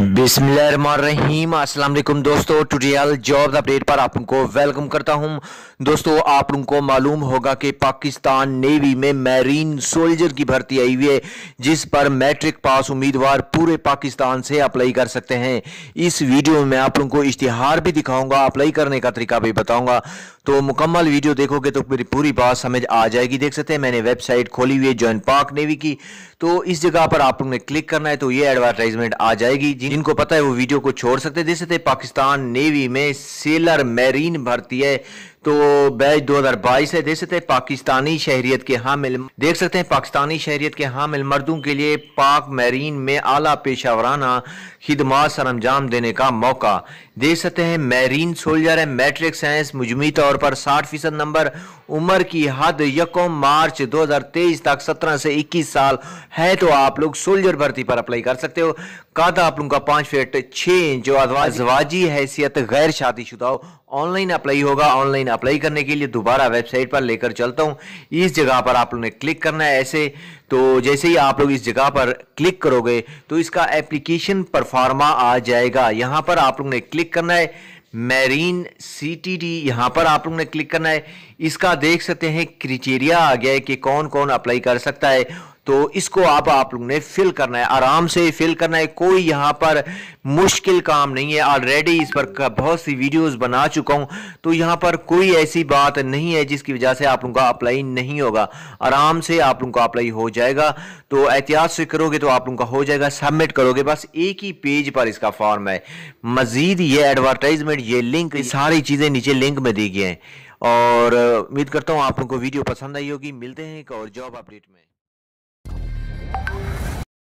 बिसमीम दोस्तों tutorial job update पर आप उनको वेलकम करता हूं दोस्तों आप उनको मालूम होगा कि पाकिस्तान नेवी में मैरीन सोल्जर की भर्ती आई हुई है जिस पर मैट्रिक पास उम्मीदवार पूरे पाकिस्तान से अप्लाई कर सकते हैं इस वीडियो में आप उनको इश्तिहार भी दिखाऊंगा अप्लाई करने का तरीका भी बताऊंगा तो मुकम्मल वीडियो देखोगे तो मेरी पूरी बात समझ आ जाएगी देख सकते हैं मैंने वेबसाइट खोली हुई है जॉइन पाक नेवी की तो इस जगह पर आप ने क्लिक करना है तो ये एडवर्टाइजमेंट आ जाएगी जिनको पता है वो वीडियो को छोड़ सकते जैसे थे पाकिस्तान नेवी में सेलर मैरीन भर्ती है तो बैच 2022 है देख सकते हैं पाकिस्तानी शहरीत के हामिल देख सकते हैं पाकिस्तानी शहरीत के हामिल मर्दों के लिए पाक मैरीन में आला पेशा वराना खिदमत सर अंजाम देने का मौका देख सकते हैं मैरीन सोल्जर है मैट्रिक साइंस मुजमी तौर पर 60 फीसद नंबर उम्र की हद यकम मार्च 2023 तक 17 से 21 साल है तो आप लोग सोल्जर भर्ती पर अप्लाई कर सकते हो कादा आप लोगों का पाँच फीट छः इंच जो अजवाजी हैसियत गैर शादीशुदा ऑनलाइन अप्लाई होगा ऑनलाइन अप्लाई करने के लिए दोबारा वेबसाइट पर लेकर चलता हूँ इस जगह पर आप लोगों ने क्लिक करना है ऐसे तो जैसे ही आप लोग इस जगह पर क्लिक करोगे तो इसका एप्लीकेशन परफार्मा आ जाएगा यहाँ पर आप लोग ने क्लिक करना है मैरीन सी टी डी यहाँ पर आप लोग ने क्लिक करना है इसका देख सकते हैं क्रिटेरिया आ गया है कि कौन कौन अप्लाई कर सकता है तो इसको आप आप लोग ने फिल करना है आराम से फिल करना है कोई यहाँ पर मुश्किल काम नहीं है ऑलरेडी इस पर बहुत सी वीडियोस बना चुका हूँ तो यहाँ पर कोई ऐसी बात नहीं है जिसकी वजह से आप लोगों का अप्लाई नहीं होगा आराम से आप लोगों का अप्लाई हो जाएगा तो एहतियात से करोगे तो आप लोगों का हो जाएगा सबमिट करोगे बस एक ही पेज पर इसका फॉर्म है मजीद ये एडवर्टाइजमेंट ये लिंक सारी चीज़ें नीचे लिंक में दी गई हैं और उम्मीद करता हूँ आप लोगों को वीडियो पसंद आई होगी मिलते हैं एक और जॉब अपडेट में